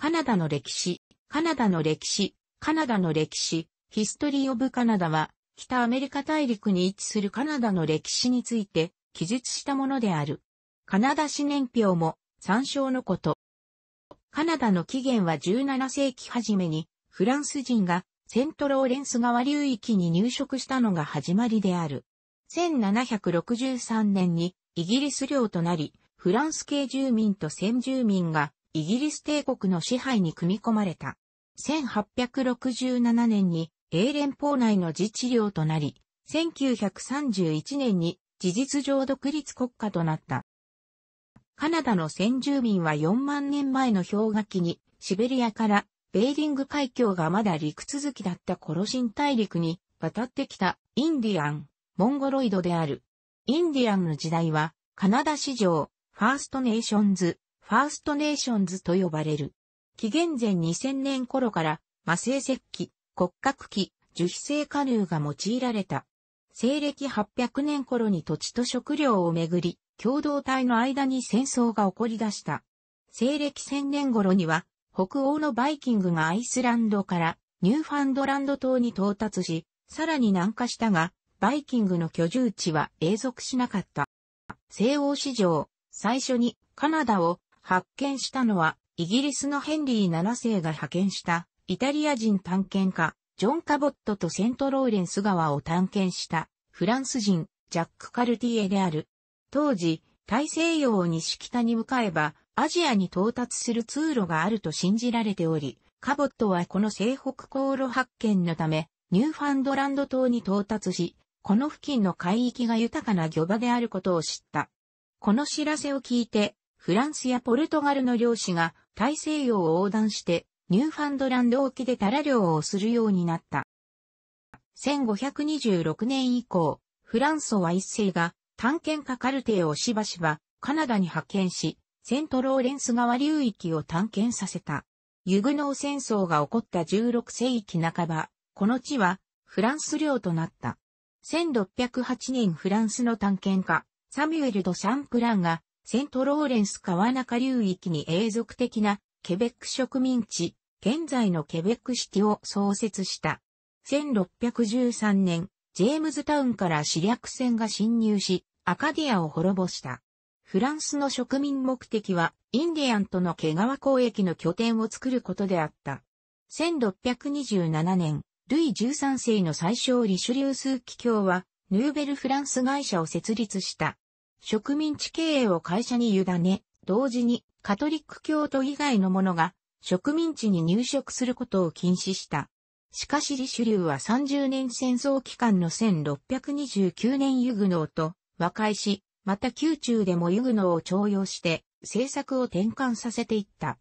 カナダの歴史、カナダの歴史、カナダの歴史、ヒストリー・オブ・カナダは、北アメリカ大陸に位置するカナダの歴史について記述したものである。カナダ史年表も参照のこと。カナダの起源は17世紀初めにフランス人がセントローレンス川流域に入植したのが始まりである。1763年にイギリス領となり、フランス系住民と先住民がイギリス帝国の支配に組み込まれた。1867年に英連邦内の自治領となり、1931年に事実上独立国家となった。カナダの先住民は4万年前の氷河期にシベリアからベーリング海峡がまだ陸続きだったコロシン大陸に渡ってきたインディアン、モンゴロイドである。インディアンの時代はカナダ史上ファーストネーションズファーストネーションズと呼ばれる。紀元前2000年頃から、魔性石器、骨格器、樹皮製カヌーが用いられた。西暦800年頃に土地と食料をめぐり、共同体の間に戦争が起こり出した。西暦1000年頃には、北欧のバイキングがアイスランドからニューファンドランド島に到達し、さらに南下したが、バイキングの居住地は永続しなかった。西欧史上、最初にカナダを発見したのは、イギリスのヘンリー7世が派遣した、イタリア人探検家、ジョン・カボットとセント・ローレンス川を探検した、フランス人、ジャック・カルティエである。当時、大西洋を西北に向かえば、アジアに到達する通路があると信じられており、カボットはこの西北航路発見のため、ニューファンドランド島に到達し、この付近の海域が豊かな漁場であることを知った。この知らせを聞いて、フランスやポルトガルの漁師が大西洋を横断してニューファンドランド沖でタラ漁をするようになった。1526年以降、フランソは一世が探検家カルテをしばしばカナダに派遣し、セントローレンス川流域を探検させた。ユグノー戦争が起こった16世紀半ば、この地はフランス領となった。1608年フランスの探検家、サミュエル・ド・シャンプランがセントローレンス川中流域に永続的なケベック植民地、現在のケベックシティを創設した。1613年、ジェームズタウンから死略船が侵入し、アカディアを滅ぼした。フランスの植民目的は、インディアンとの毛皮交易の拠点を作ることであった。1627年、ルイ13世の最小リシュリュース機卿は、ヌーベルフランス会社を設立した。植民地経営を会社に委ね、同時にカトリック教徒以外の者が植民地に入植することを禁止した。しかしリシュリューは30年戦争期間の1629年ユグノーと和解し、また宮中でもユグノーを徴用して政策を転換させていった。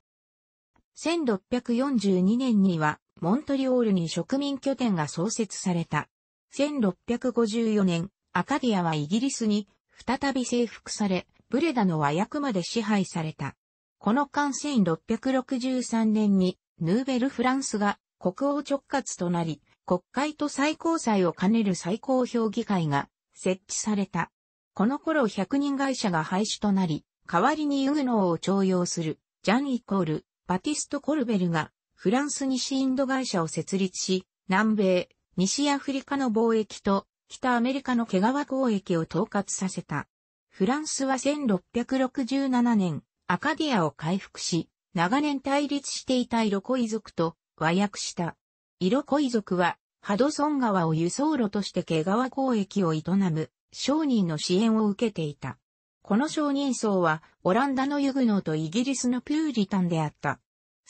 1642年にはモントリオールに植民拠点が創設された。1654年、アカディアはイギリスに再び征服され、ブレダの和訳まで支配された。この間1663年に、ヌーベル・フランスが国王直轄となり、国会と最高裁を兼ねる最高評議会が設置された。この頃百人会社が廃止となり、代わりにユグノーを徴用する、ジャン・イコール、バティスト・コルベルが、フランス西インド会社を設立し、南米、西アフリカの貿易と北アメリカの毛皮交易を統括させた。フランスは1667年、アカディアを回復し、長年対立していたイロコイ族と和訳した。イロコイ族は、ハドソン川を輸送路として毛皮交易を営む商人の支援を受けていた。この商人層は、オランダのユグノーとイギリスのピューリタンであった。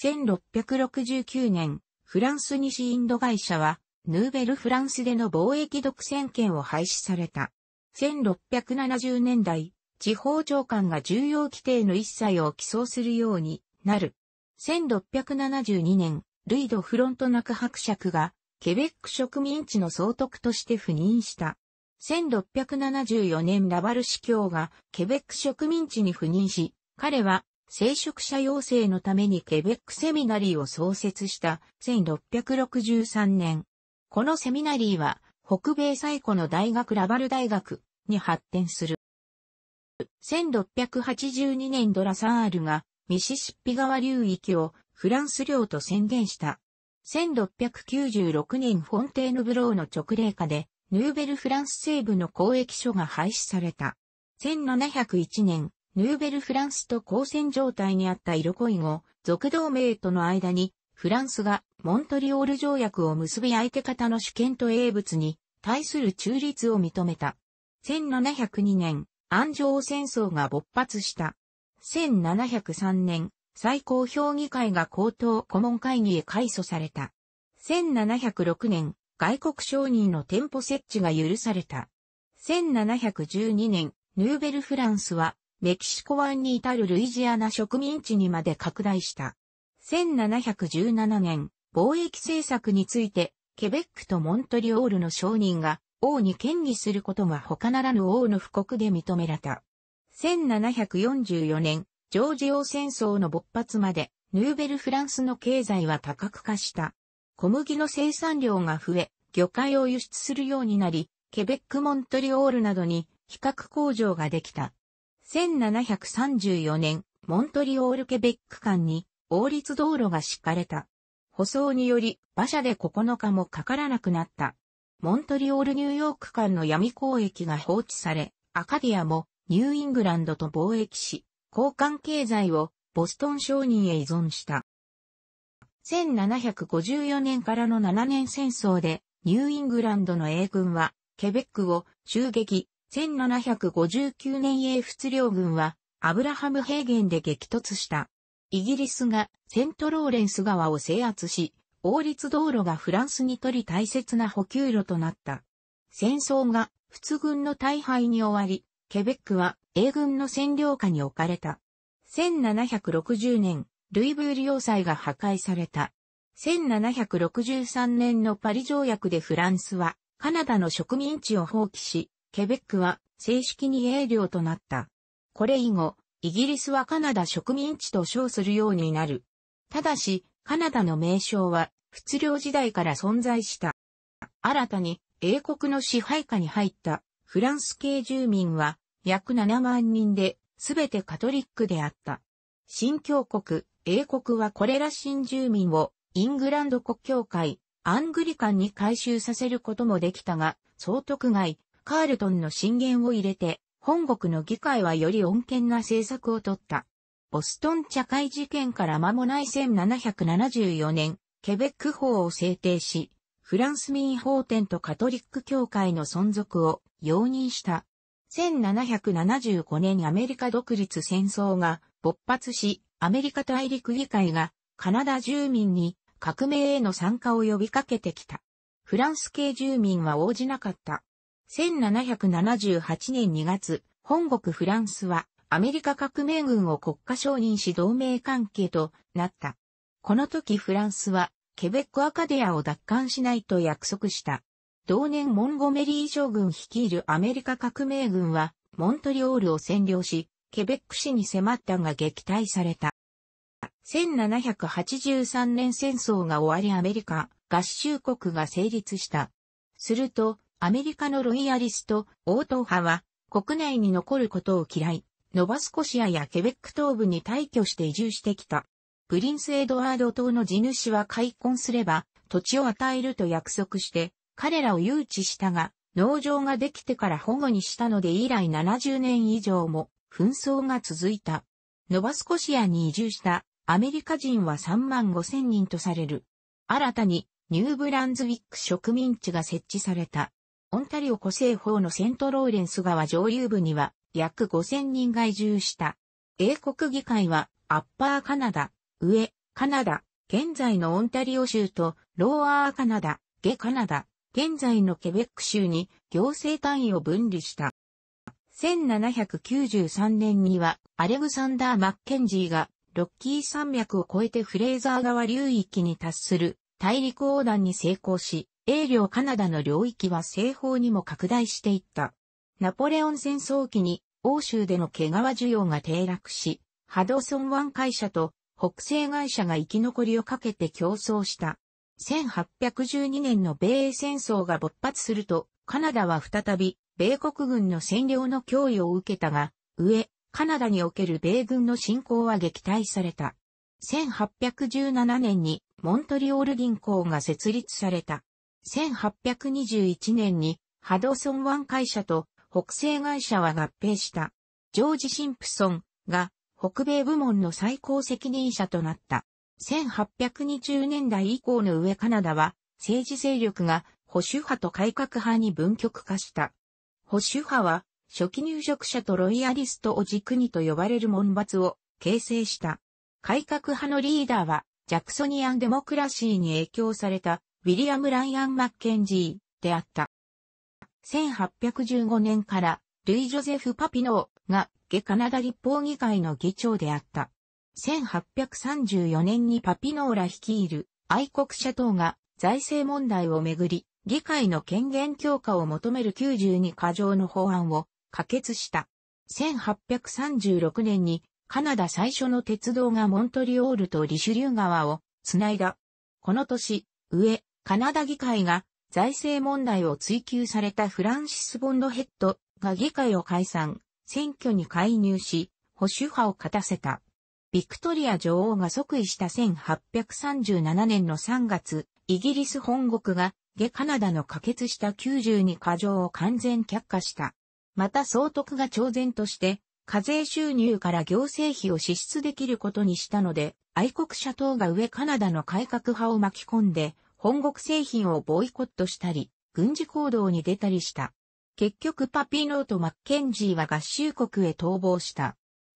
1669年、フランス西インド会社は、ヌーベルフランスでの貿易独占権を廃止された。1670年代、地方長官が重要規定の一切を起草するようになる。1672年、ルイド・フロントナク伯爵が、ケベック植民地の総督として赴任した。1674年ラバル司教がケベック植民地に赴任し、彼は聖職者養成のためにケベックセミナリーを創設した1663年、このセミナリーは、北米最古の大学ラバル大学に発展する。1682年ドラサールがミシシッピ川流域をフランス領と宣言した。1696年フォンテーヌブローの直令下でヌーベルフランス西部の交易所が廃止された。1701年、ヌーベルフランスと交戦状態にあったイロコイ語、族同盟との間にフランスがモントリオール条約を結び相手方の主権と英物に対する中立を認めた。1702年、安城戦争が勃発した。1703年、最高評議会が高等顧問会議へ改組された。1706年、外国商人の店舗設置が許された。1712年、ヌーベルフランスは、メキシコ湾に至るルイジアナ植民地にまで拡大した。1717年、貿易政策について、ケベックとモントリオールの商人が王に権威することが他ならぬ王の布告で認められた。1744年、ジョージ王戦争の勃発まで、ヌーベルフランスの経済は多角化した。小麦の生産量が増え、魚介を輸出するようになり、ケベック・モントリオールなどに比較工場ができた。1734年、モントリオール・ケベック間に王立道路が敷かれた。舗装により馬車で9日もかからなくなった。モントリオールニューヨーク間の闇交易が放置され、アカディアもニューイングランドと貿易し、交換経済をボストン商人へ依存した。1754年からの7年戦争でニューイングランドの英軍はケベックを襲撃、1759年英仏領軍はアブラハム平原で激突した。イギリスがセントローレンス川を制圧し、王立道路がフランスにとり大切な補給路となった。戦争が仏軍の大敗に終わり、ケベックは英軍の占領下に置かれた。1760年、ルイブール要塞が破壊された。1763年のパリ条約でフランスはカナダの植民地を放棄し、ケベックは正式に英領となった。これ以後、イギリスはカナダ植民地と称するようになる。ただし、カナダの名称は、仏領時代から存在した。新たに、英国の支配下に入ったフランス系住民は約7万人で、すべてカトリックであった。新教国、英国はこれら新住民をイングランド国教会、アングリカンに改修させることもできたが、総督外、カールトンの進言を入れて、本国の議会はより穏健な政策をとった。ボストン茶会事件から間もない1774年、ケベック法を制定し、フランス民法典とカトリック教会の存続を容認した。1775年アメリカ独立戦争が勃発し、アメリカ大陸議会がカナダ住民に革命への参加を呼びかけてきた。フランス系住民は応じなかった。1778年2月、本国フランスはアメリカ革命軍を国家承認し同盟関係となった。この時フランスはケベックアカデアを奪還しないと約束した。同年モンゴメリー将軍率いるアメリカ革命軍はモントリオールを占領し、ケベック市に迫ったが撃退された。1783年戦争が終わりアメリカ合衆国が成立した。すると、アメリカのロイヤリスト、応答派は、国内に残ることを嫌い、ノバスコシアやケベック東部に退去して移住してきた。プリンス・エドワード島の地主は開墾すれば、土地を与えると約束して、彼らを誘致したが、農場ができてから保護にしたので以来70年以上も紛争が続いた。ノバスコシアに移住したアメリカ人は3万5千人とされる。新たにニューブランズウィック植民地が設置された。オンタリオ湖西方のセントローレンス川上流部には約5000人が移住した。英国議会はアッパーカナダ、上、カナダ、現在のオンタリオ州とローアーカナダ、下カナダ、現在のケベック州に行政単位を分離した。1793年にはアレグサンダー・マッケンジーがロッキー山脈を越えてフレーザー川流域に達する大陸横断に成功し、英領カナダの領域は西方にも拡大していった。ナポレオン戦争期に欧州での毛皮需要が低落し、ハドソン湾会社と北西会社が生き残りをかけて競争した。1812年の米英戦争が勃発すると、カナダは再び、米国軍の占領の脅威を受けたが、上、カナダにおける米軍の侵攻は撃退された。1817年にモントリオール銀行が設立された。1821年にハドソン湾会社と北西会社は合併した。ジョージ・シンプソンが北米部門の最高責任者となった。1820年代以降の上カナダは政治勢力が保守派と改革派に分局化した。保守派は初期入植者とロイヤリストを軸にと呼ばれる門閥を形成した。改革派のリーダーはジャクソニアンデモクラシーに影響されたウィリアム・ライアン・マッケンジーであった。1815年からルイ・ジョゼフ・パピノーが下カナダ立法議会の議長であった。1834年にパピノーら率いる愛国者党が財政問題をめぐり、議会の権限強化を求める92過条の法案を可決した。1836年にカナダ最初の鉄道がモントリオールとリシュリュー川をつないだ。この年、上、カナダ議会が財政問題を追及されたフランシス・ボンドヘッドが議会を解散、選挙に介入し、保守派を勝たせた。ビクトリア女王が即位した1837年の3月、イギリス本国が下カナダの可決した92箇条を完全却下した。また総督が徴然として、課税収入から行政費を支出できることにしたので、愛国者党が上カナダの改革派を巻き込んで、本国製品をボイコットしたり、軍事行動に出たりした。結局パピノーとマッケンジーは合衆国へ逃亡した。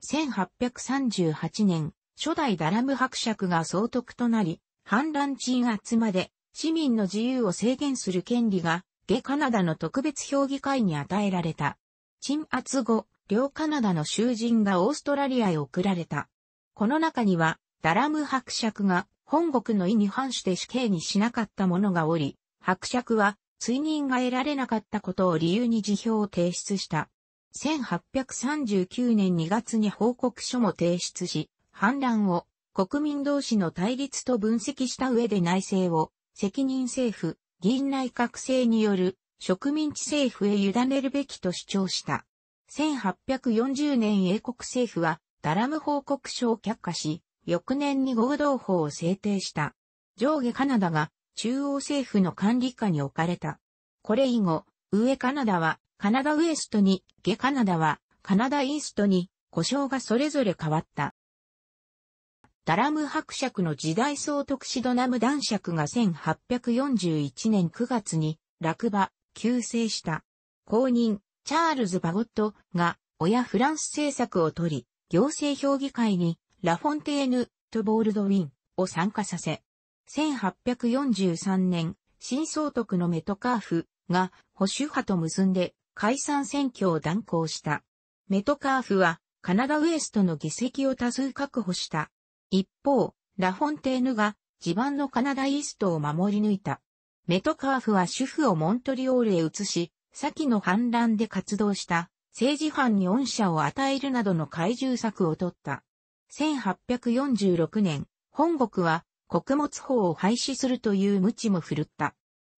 1838年、初代ダラム伯爵が総督となり、反乱鎮圧まで市民の自由を制限する権利が、下カナダの特別評議会に与えられた。鎮圧後、両カナダの囚人がオーストラリアへ送られた。この中には、ダラム伯爵が本国の意に反して死刑にしなかった者がおり、伯爵は追認が得られなかったことを理由に辞表を提出した。1839年2月に報告書も提出し、反乱を国民同士の対立と分析した上で内政を責任政府、議員内閣制による植民地政府へ委ねるべきと主張した。1840年英国政府はダラム報告書を却下し、翌年に合同法を制定した。上下カナダが中央政府の管理下に置かれた。これ以後、上カナダはカナダウエストに、下カナダはカナダイーストに、故障がそれぞれ変わった。ダラム伯爵の時代総督シドナム男爵が1841年9月に落馬、急成した。公認、チャールズ・バゴットが親フランス政策を取り、行政評議会にラフォンテーヌ、とボールドウィンを参加させ、1843年、新総督のメトカーフが保守派と結んで解散選挙を断行した。メトカーフはカナダウエストの議席を多数確保した。一方、ラフォンテーヌが地盤のカナダイーストを守り抜いた。メトカーフは主婦をモントリオールへ移し、先の反乱で活動した政治犯に恩赦を与えるなどの怪獣策を取った。1846年、本国は穀物法を廃止するという無知も振るった。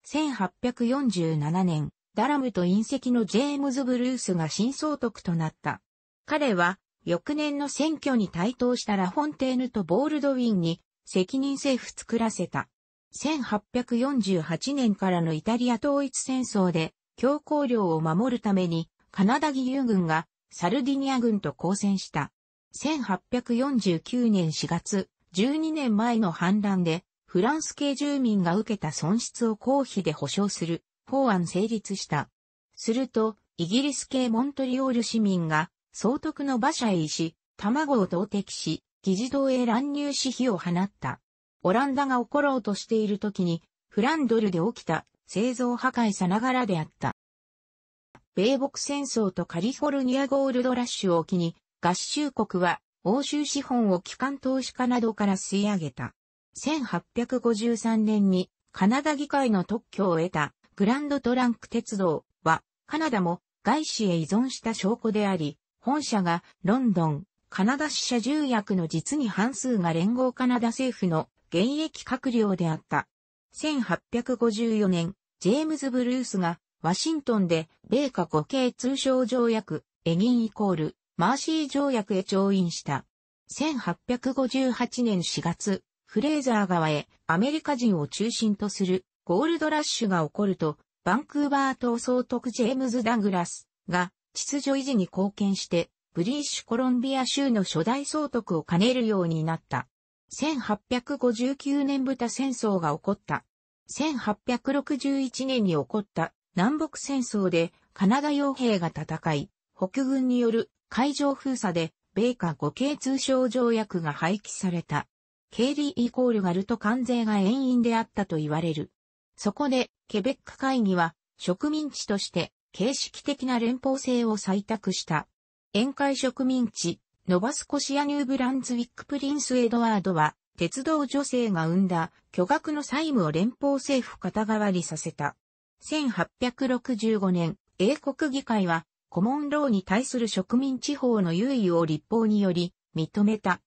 1847年、ダラムと隕石のジェームズ・ブルースが新総督となった。彼は、翌年の選挙に対等したラフォンテーヌとボールドウィンに責任政府作らせた。1848年からのイタリア統一戦争で強硬領を守るためにカナダ義勇軍がサルディニア軍と交戦した。1849年4月、12年前の反乱で、フランス系住民が受けた損失を公費で保障する法案成立した。すると、イギリス系モントリオール市民が、総督の馬車へ医し、卵を投擲し、議事堂へ乱入し火を放った。オランダが起ころうとしている時に、フランドルで起きた製造破壊さながらであった。米北戦争とカリフォルニアゴールドラッシュを機に、合衆国は欧州資本を機関投資家などから吸い上げた。1853年にカナダ議会の特許を得たグランドトランク鉄道はカナダも外資へ依存した証拠であり、本社がロンドン、カナダ支社重役の実に半数が連合カナダ政府の現役閣僚であった。1854年、ジェームズ・ブルースがワシントンで米価5系通商条約、エギンイコールマーシー条約へ調印した。1858年4月、フレーザー側へアメリカ人を中心とするゴールドラッシュが起こると、バンクーバー党総督ジェームズ・ダングラスが秩序維持に貢献して、ブリーシュコロンビア州の初代総督を兼ねるようになった。1859年豚戦争が起こった。1861年に起こった南北戦争でカナダ傭兵が戦い、北軍による海上封鎖で、米下5系通商条約が廃棄された。経理イコールガルト関税が遠因であったと言われる。そこで、ケベック会議は、植民地として、形式的な連邦制を採択した。沿海植民地、ノバスコシアニューブランズウィックプリンスエドワードは、鉄道女性が生んだ巨額の債務を連邦政府肩代わりさせた。1865年、英国議会はコモンローに対する植民地方の優位を立法により認めた。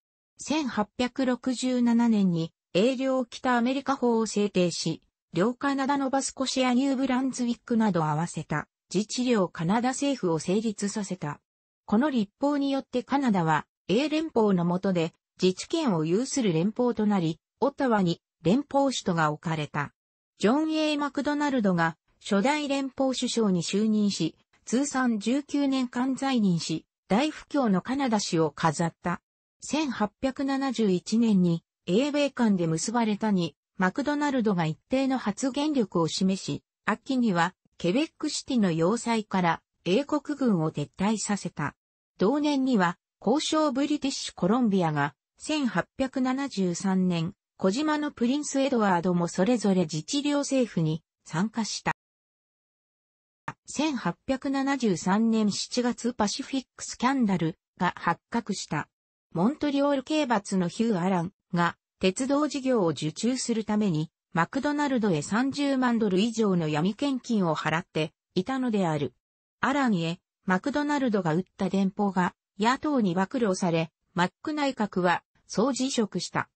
1867年に英領北アメリカ法を制定し、両カナダのバスコシアニューブランズウィックなど合わせた自治領カナダ政府を成立させた。この立法によってカナダは英連邦の下で自治権を有する連邦となり、オタワに連邦首都が置かれた。ジョン・ A・ マクドナルドが初代連邦首相に就任し、通算19年間在任し、大不況のカナダ市を飾った。1871年に、英米間で結ばれたに、マクドナルドが一定の発言力を示し、秋には、ケベックシティの要塞から英国軍を撤退させた。同年には、交渉ブリティッシュコロンビアが、1873年、小島のプリンスエドワードもそれぞれ自治領政府に参加した。1873年7月パシフィックスキャンダルが発覚した。モントリオール刑罰のヒュー・アランが鉄道事業を受注するためにマクドナルドへ30万ドル以上の闇献金を払っていたのである。アランへマクドナルドが打った電報が野党に暴露され、マック内閣は総辞職した。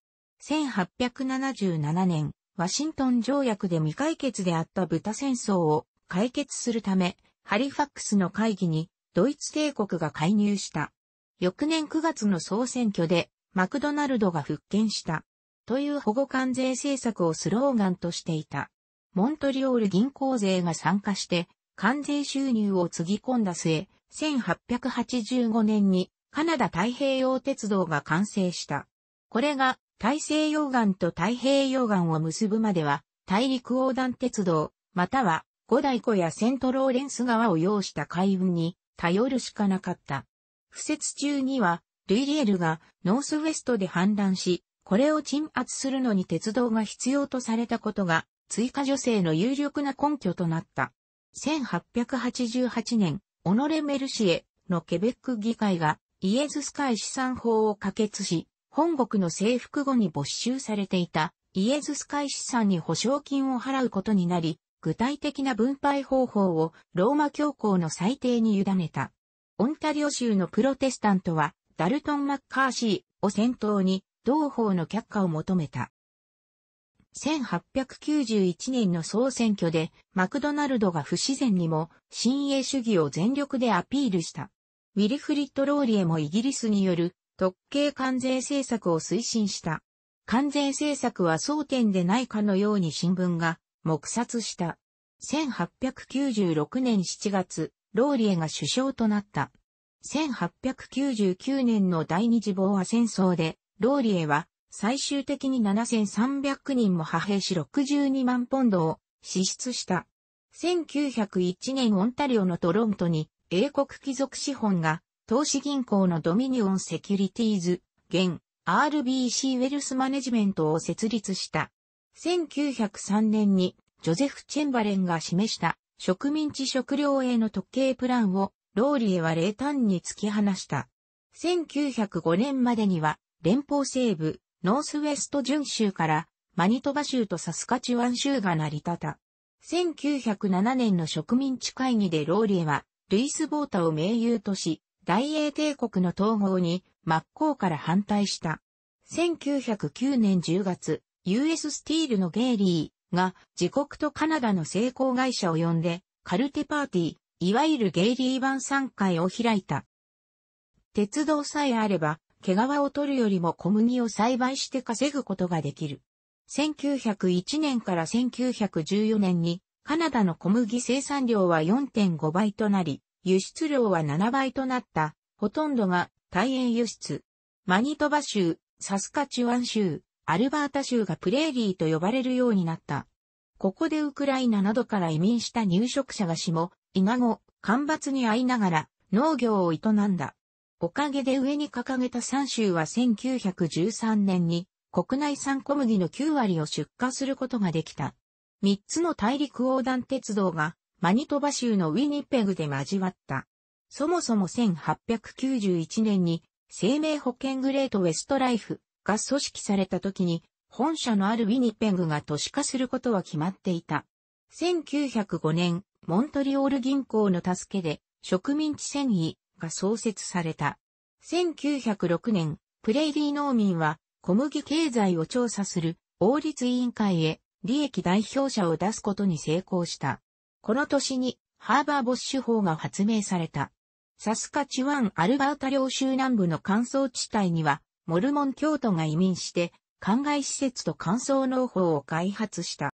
1877年、ワシントン条約で未解決であった豚戦争を解決するため、ハリファックスの会議にドイツ帝国が介入した。翌年9月の総選挙でマクドナルドが復権した。という保護関税政策をスローガンとしていた。モントリオール銀行税が参加して関税収入をつぎ込んだ末、1885年にカナダ太平洋鉄道が完成した。これが大西洋岸と太平洋岸を結ぶまでは大陸横断鉄道、または五大湖やセントローレンス川を要した海運に頼るしかなかった。不設中には、ルイリエルがノースウェストで氾濫し、これを鎮圧するのに鉄道が必要とされたことが、追加助成の有力な根拠となった。1888年、オノレ・メルシエのケベック議会がイエズス会資産法を可決し、本国の征服後に没収されていたイエズス会資産に保証金を払うことになり、具体的な分配方法をローマ教皇の裁定に委ねた。オンタリオ州のプロテスタントは、ダルトン・マッカーシーを先頭に、同法の却下を求めた。1891年の総選挙で、マクドナルドが不自然にも、新鋭主義を全力でアピールした。ウィルフリッド・ローリエもイギリスによる特権関税政策を推進した。関税政策は争点でないかのように新聞が黙殺した。1896年7月、ローリエが首相となった。1899年の第二次防和戦争で、ローリエは最終的に7300人も派兵し62万ポンドを支出した。1901年オンタリオのトロントに英国貴族資本が投資銀行のドミニオンセキュリティーズ、現 RBC ウェルスマネジメントを設立した。1903年にジョゼフ・チェンバレンが示した植民地食料への特計プランをローリエは冷淡に突き放した。1905年までには連邦西部ノースウェスト準州からマニトバ州とサスカチワン州が成り立た。1907年の植民地会議でローリエはルイス・ボータを盟友とし、大英帝国の統合に真っ向から反対した。1909年10月、US スティールのゲイリーが自国とカナダの成功会社を呼んでカルテパーティー、いわゆるゲイリー版参会を開いた。鉄道さえあれば、毛皮を取るよりも小麦を栽培して稼ぐことができる。1901年から1914年にカナダの小麦生産量は4.5倍となり、輸出量は7倍となった、ほとんどが大円輸出。マニトバ州、サスカチュワン州、アルバータ州がプレーリーと呼ばれるようになった。ここでウクライナなどから移民した入植者が下、イナゴ、干ばつに会いながら農業を営んだ。おかげで上に掲げた3州は1913年に国内産小麦の9割を出荷することができた。3つの大陸横断鉄道がマニトバ州のウィニペグで交わった。そもそも1891年に生命保険グレートウェストライフが組織された時に、本社のあるウィニペングが都市化することは決まっていた。1905年、モントリオール銀行の助けで、植民地繊維が創設された。1906年、プレイリー農民は小麦経済を調査する王立委員会へ利益代表者を出すことに成功した。この年にハーバーボッシュ法が発明された。サスカチワン・アルバータ領州南部の乾燥地帯にはモルモン教徒が移民して、灌漑施設と乾燥農法を開発した。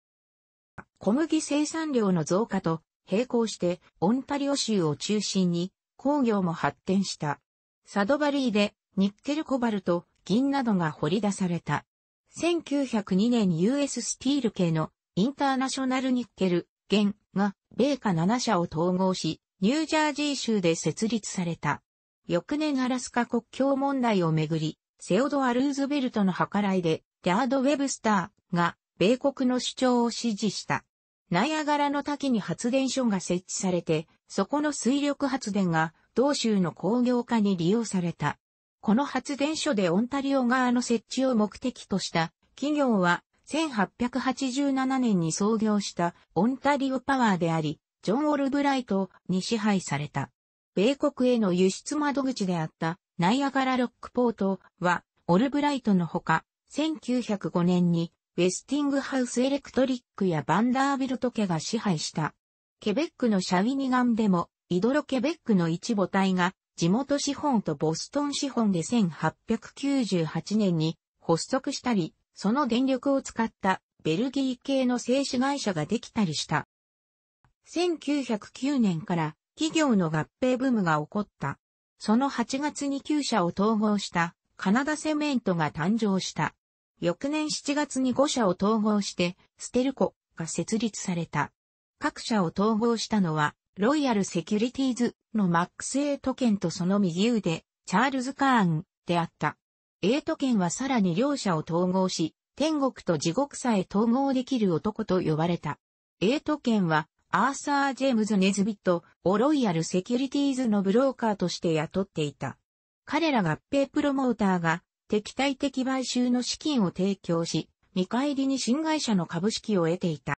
小麦生産量の増加と並行してオンタリオ州を中心に工業も発展した。サドバリーでニッケルコバルト、銀などが掘り出された。1902年 US スティール系のインターナショナルニッケル、現が米下7社を統合し、ニュージャージー州で設立された。翌年アラスカ国境問題をめぐり、セオドア・ルーズベルトの計らいで、テアード・ウェブスターが、米国の主張を支持した。ナイアガラの滝に発電所が設置されて、そこの水力発電が、同州の工業化に利用された。この発電所でオンタリオ側の設置を目的とした企業は1887年に創業したオンタリオパワーであり、ジョン・オルブライトに支配された。米国への輸出窓口であったナイアガラロックポートは、オルブライトのほか、1905年に、ウェスティングハウスエレクトリックやバンダービルト家が支配した。ケベックのシャウィニガンでも、イドロケベックの一母体が、地元資本とボストン資本で1898年に発足したり、その電力を使ったベルギー系の製紙会社ができたりした。1909年から企業の合併ブームが起こった。その8月に旧社を統合したカナダセメントが誕生した。翌年7月に5社を統合して、ステルコが設立された。各社を統合したのは、ロイヤルセキュリティーズのマックス・エイト県とその右腕、チャールズ・カーンであった。エイト県はさらに両者を統合し、天国と地獄さえ統合できる男と呼ばれた。エイト県はアーサー・ジェームズ・ネズビットオロイヤルセキュリティーズのブローカーとして雇っていた。彼ら合併プロモーターが敵対的買収の資金を提供し、見返りに新会社の株式を得ていた。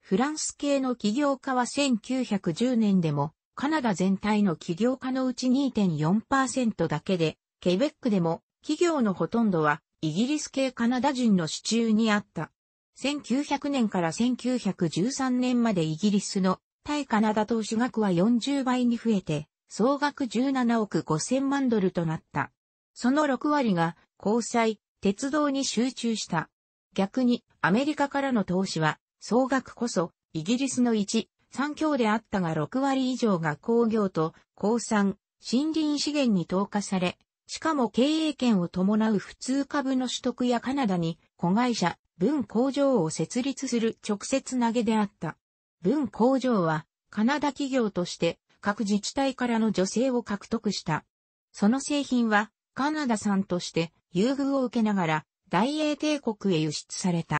フランス系の企業家は1910年でも、カナダ全体の企業家のうち2.4%だけで、ケベックでも企業のほとんどはイギリス系カナダ人の支柱にあった。1900年から1913年までイギリスの対カナダ投資額は40倍に増えて、総額17億5000万ドルとなった。その6割が、交際、鉄道に集中した。逆に、アメリカからの投資は、総額こそ、イギリスの1、3強であったが6割以上が工業と、鉱産、森林資源に投下され、しかも経営権を伴う普通株の取得やカナダに、子会社、文工場を設立する直接投げであった。文工場は、カナダ企業として各自治体からの助成を獲得した。その製品は、カナダ産として優遇を受けながら、大英帝国へ輸出された。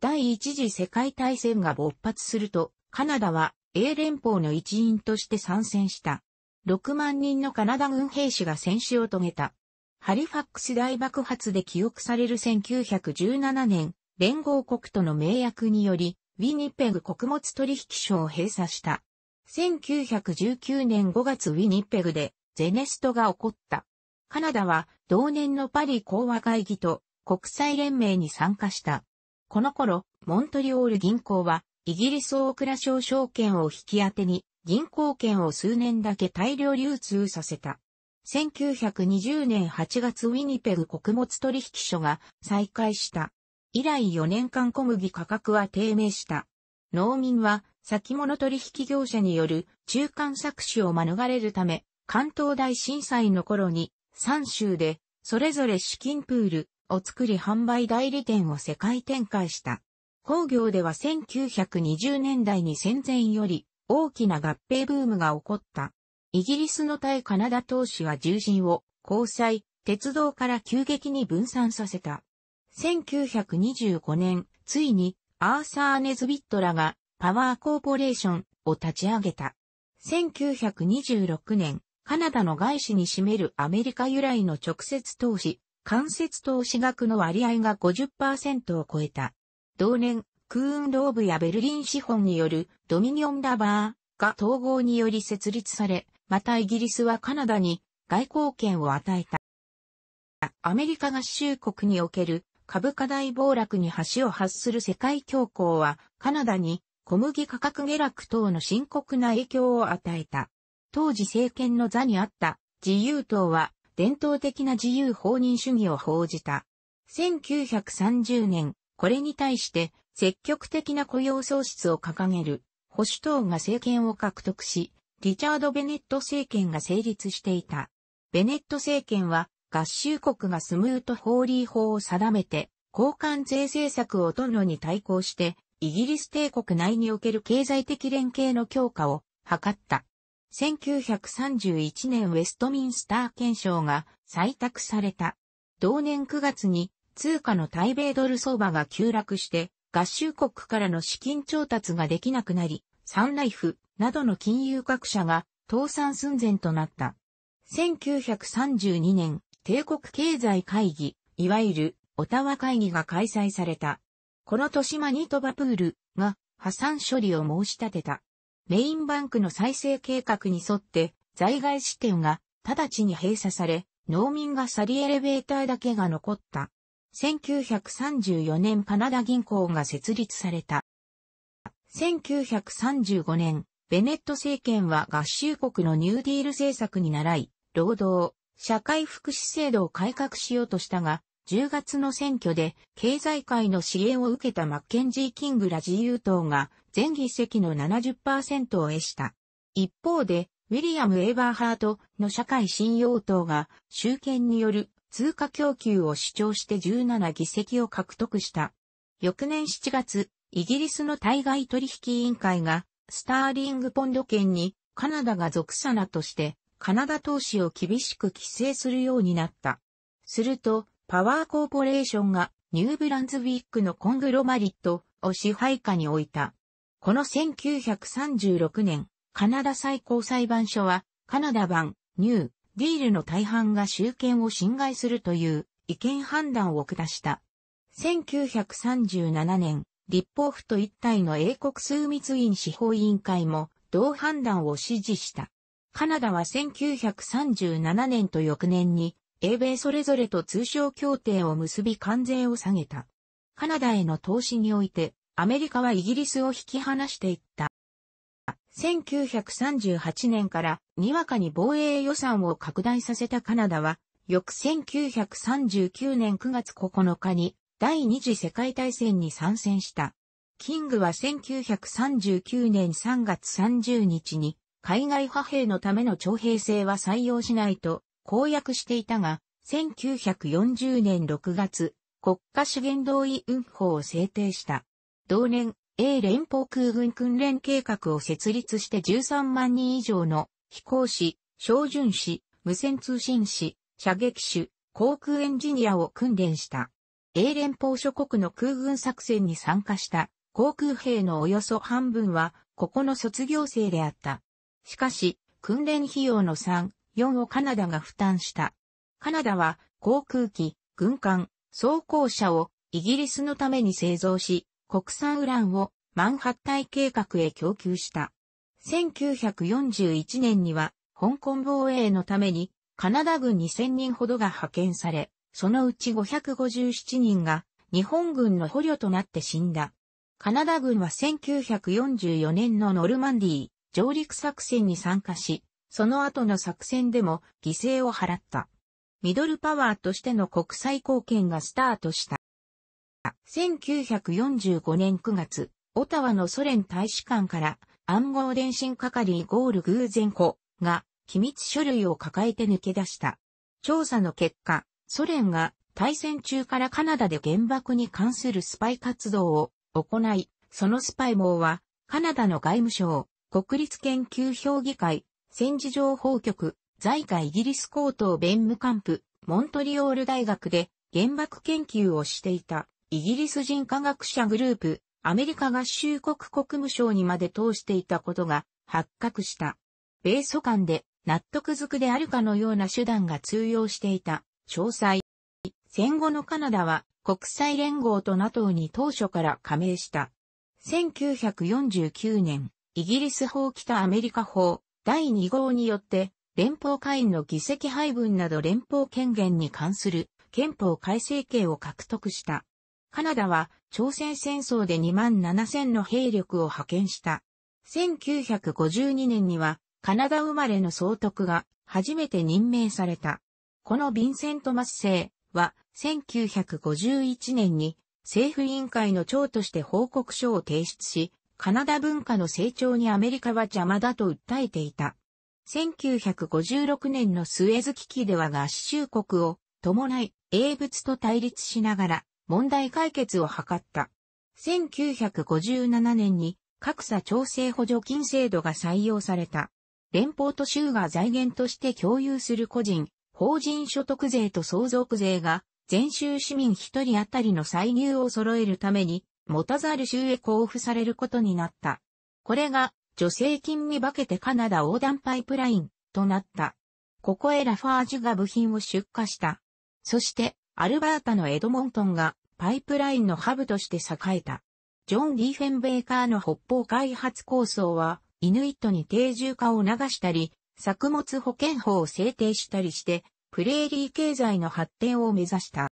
第一次世界大戦が勃発すると、カナダは英連邦の一員として参戦した。6万人のカナダ軍兵士が戦死を遂げた。ハリファックス大爆発で記憶される1917年、連合国との盟約により、ウィニペグ穀物取引所を閉鎖した。1919年5月ウィニペグでゼネストが起こった。カナダは同年のパリ講和会議と国際連盟に参加した。この頃、モントリオール銀行はイギリスオクラ商証券を引き当てに銀行券を数年だけ大量流通させた。1920年8月ウィニペグ穀物取引所が再開した。以来4年間小麦価格は低迷した。農民は先物取引業者による中間搾取を免れるため、関東大震災の頃に3州でそれぞれ資金プールを作り販売代理店を世界展開した。工業では1920年代に戦前より大きな合併ブームが起こった。イギリスの対カナダ投資は重心を交際、鉄道から急激に分散させた。1925年、ついにアーサー・ネズビットらがパワーコーポレーションを立ち上げた。1926年、カナダの外資に占めるアメリカ由来の直接投資、間接投資額の割合が50%を超えた。同年、クーンローブやベルリン資本によるドミニオンラバーが統合により設立され、またイギリスはカナダに外交権を与えた。アメリカ合衆国における株価大暴落に橋を発する世界恐慌はカナダに小麦価格下落等の深刻な影響を与えた。当時政権の座にあった自由党は伝統的な自由放任主義を報じた。1930年、これに対して積極的な雇用創出を掲げる保守党が政権を獲得し、リチャード・ベネット政権が成立していた。ベネット政権は合衆国がスムート・ホーリー法を定めて、交換税政策をのに対抗して、イギリス帝国内における経済的連携の強化を図った。1931年ウェストミンスター憲章が採択された。同年9月に通貨の対米ドル相場が急落して合衆国からの資金調達ができなくなり、サンライフ、などの金融各社が倒産寸前となった。1932年、帝国経済会議、いわゆるオタワ会議が開催された。この年マニトバプールが破産処理を申し立てた。メインバンクの再生計画に沿って在外支店が直ちに閉鎖され、農民が去りエレベーターだけが残った。1934年カナダ銀行が設立された。1935年、ベネット政権は合衆国のニューディール政策に倣い、労働、社会福祉制度を改革しようとしたが、10月の選挙で経済界の支援を受けたマッケンジー・キングら自由党が全議席の70%を得した。一方で、ウィリアム・エーバーハートの社会信用党が集権による通貨供給を主張して17議席を獲得した。翌年7月、イギリスの対外取引委員会がスターリングポンド圏にカナダが属さなとしてカナダ投資を厳しく規制するようになった。すると、パワーコーポレーションがニューブランズウィックのコングロマリットを支配下に置いた。この1936年、カナダ最高裁判所は、カナダ版、ニュー、ディールの大半が集権を侵害するという意見判断を下した。1937年、立法府と一体の英国枢密院司法委員会も同判断を支持した。カナダは1937年と翌年に、英米それぞれと通商協定を結び関税を下げた。カナダへの投資において、アメリカはイギリスを引き離していった。1938年からにわかに防衛予算を拡大させたカナダは、翌1939年9月9日に第二次世界大戦に参戦した。キングは1939年3月30日に海外派兵のための徴兵制は採用しないと公約していたが、1940年6月、国家資源同意運法を制定した。同年、英連邦空軍訓練計画を設立して13万人以上の飛行士、照準士、無線通信士、射撃手、航空エンジニアを訓練した。英連邦諸国の空軍作戦に参加した航空兵のおよそ半分は、ここの卒業生であった。しかし、訓練費用の3、4をカナダが負担した。カナダは航空機、軍艦、装甲車をイギリスのために製造し、国産ウランをマンハッタイ計画へ供給した。1941年には香港防衛のためにカナダ軍2000人ほどが派遣され、そのうち557人が日本軍の捕虜となって死んだ。カナダ軍は1944年のノルマンディー上陸作戦に参加し、その後の作戦でも犠牲を払った。ミドルパワーとしての国際貢献がスタートした。1945年9月、オタワのソ連大使館から暗号電信係ゴール偶然子が機密書類を抱えて抜け出した。調査の結果、ソ連が大戦中からカナダで原爆に関するスパイ活動を行い、そのスパイ網はカナダの外務省、国立研究評議会、戦時情報局、在下イギリス高等弁務官府、モントリオール大学で原爆研究をしていたイギリス人科学者グループ、アメリカ合衆国国務省にまで通していたことが発覚した。米ソ間で納得づくであるかのような手段が通用していた詳細。戦後のカナダは国際連合と NATO に当初から加盟した。1949年、イギリス法北アメリカ法第2号によって連邦会員の議席配分など連邦権限に関する憲法改正権を獲得した。カナダは朝鮮戦争で2万7000の兵力を派遣した。1952年にはカナダ生まれの総督が初めて任命された。このヴィンセント・マスセイは、1951年に政府委員会の長として報告書を提出し、カナダ文化の成長にアメリカは邪魔だと訴えていた。1956年のスエズ危機では合衆国を伴い、英仏と対立しながら問題解決を図った。1957年に格差調整補助金制度が採用された。連邦と州が財源として共有する個人、法人所得税と相続税が、全州市民一人当たりの歳入を揃えるために、持たざる州へ交付されることになった。これが、助成金に化けてカナダ横断パイプラインとなった。ここへラファージュが部品を出荷した。そして、アルバータのエドモントンがパイプラインのハブとして栄えた。ジョン・リーフェンベーカーの北方開発構想は、イヌイットに定住化を促したり、作物保険法を制定したりして、プレーリー経済の発展を目指した。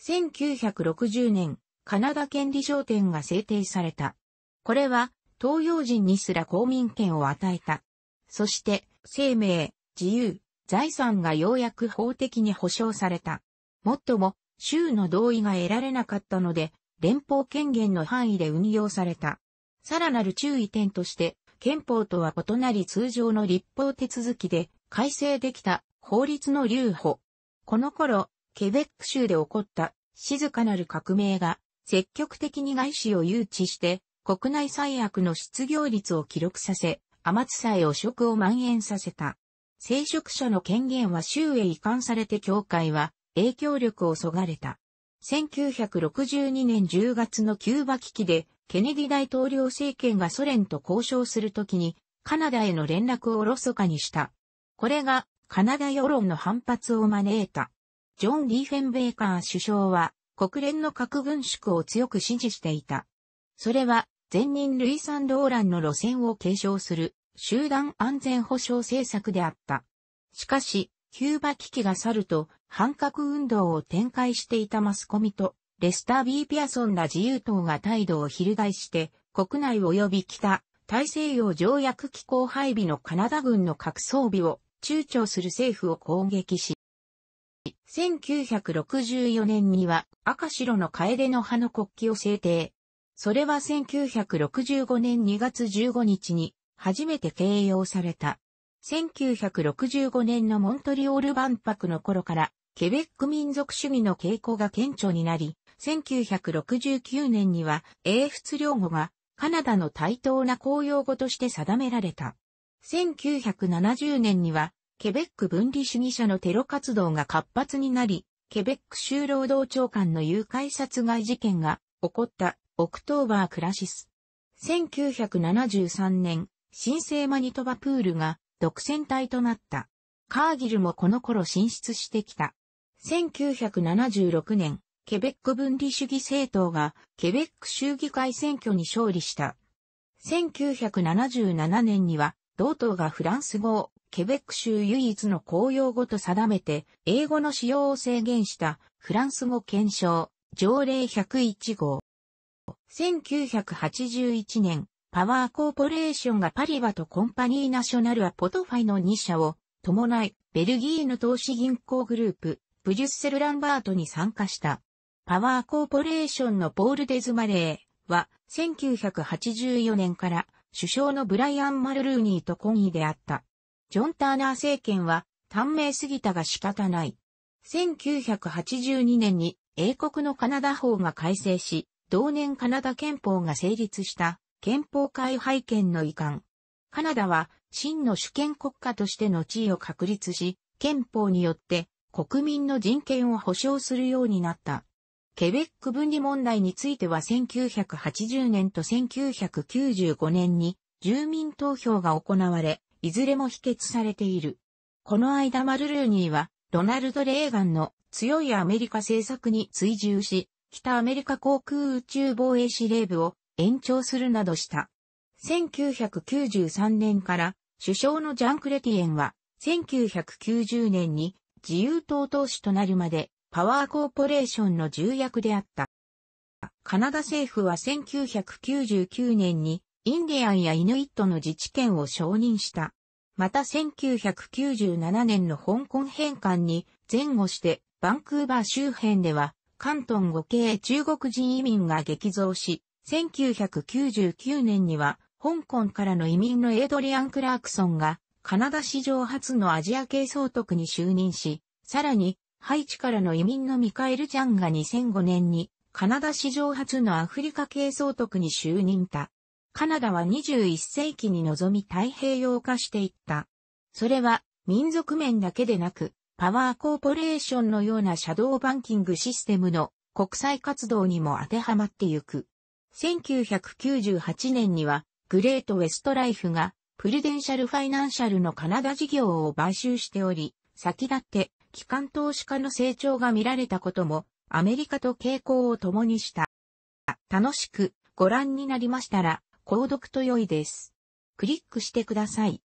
1960年、カナダ権利商店が制定された。これは、東洋人にすら公民権を与えた。そして、生命、自由、財産がようやく法的に保障された。もっとも、州の同意が得られなかったので、連邦権限の範囲で運用された。さらなる注意点として、憲法とは異なり通常の立法手続きで改正できた法律の留保。この頃、ケベック州で起こった静かなる革命が積極的に外資を誘致して国内最悪の失業率を記録させ、天津さえ汚職を蔓延させた。聖職者の権限は州へ移管されて教会は影響力をそがれた。1962年10月のキューバ危機でケネディ大統領政権がソ連と交渉するときに、カナダへの連絡をおろそかにした。これが、カナダ世論の反発を招いた。ジョン・リーフェンベーカー首相は、国連の核軍縮を強く支持していた。それは、前任ルイ・サンローランの路線を継承する、集団安全保障政策であった。しかし、キューバ危機が去ると、反核運動を展開していたマスコミとレスター・ビー・ピアソンら自由党が態度を翻して、国内及び北、大西洋条約機構配備のカナダ軍の核装備を躊躇する政府を攻撃し、1964年には赤白の楓の葉の国旗を制定。それは1965年2月15日に初めて掲揚された。1965年のモントリオール万博の頃からケベック民族主義の傾向が顕著になり、1969年には英仏領語がカナダの対等な公用語として定められた。1970年にはケベック分離主義者のテロ活動が活発になり、ケベック州労働長官の誘拐殺害事件が起こったオクトーバークラシス。1973年、新生マニトバプールが独占体となった。カーギルもこの頃進出してきた。1976年、ケベック分離主義政党がケベック州議会選挙に勝利した。1977年には、同党がフランス語をケベック州唯一の公用語と定めて、英語の使用を制限したフランス語検証条例101号。1981年、パワーコーポレーションがパリバとコンパニーナショナルアポトファイの2社を伴い、ベルギーの投資銀行グループ、ブリュッセル・ランバートに参加した。パワーコーポレーションのポール・デズマレーは、1984年から首相のブライアン・マルルーニーとコニーであった。ジョン・ターナー政権は、短命すぎたが仕方ない。1982年に英国のカナダ法が改正し、同年カナダ憲法が成立した憲法改廃権の遺憾。カナダは真の主権国家としての地位を確立し、憲法によって国民の人権を保障するようになった。ケベック分離問題については1980年と1995年に住民投票が行われ、いずれも否決されている。この間マルルーニーは、ロナルド・レーガンの強いアメリカ政策に追従し、北アメリカ航空宇宙防衛司令部を延長するなどした。1993年から首相のジャン・クレティエンは1990年に自由党党首となるまでパワーコーポレーションの重役であった。カナダ政府は1999年にインディアンやイヌイットの自治権を承認した。また1997年の香港返還に前後してバンクーバー周辺では関東語系中国人移民が激増し、1999年には香港からの移民のエイドリアン・クラークソンがカナダ史上初のアジア系総督に就任し、さらにハイチからの移民のミカエル・ジャンが2005年にカナダ史上初のアフリカ系総督に就任た。カナダは21世紀に臨み太平洋化していった。それは民族面だけでなく、パワーコーポレーションのようなシャドーバンキングシステムの国際活動にも当てはまってゆく。1998年にはグレートウェストライフがプルデンシャルファイナンシャルのカナダ事業を買収しており、先立って機関投資家の成長が見られたことも、アメリカと傾向を共にした。楽しくご覧になりましたら、購読と良いです。クリックしてください。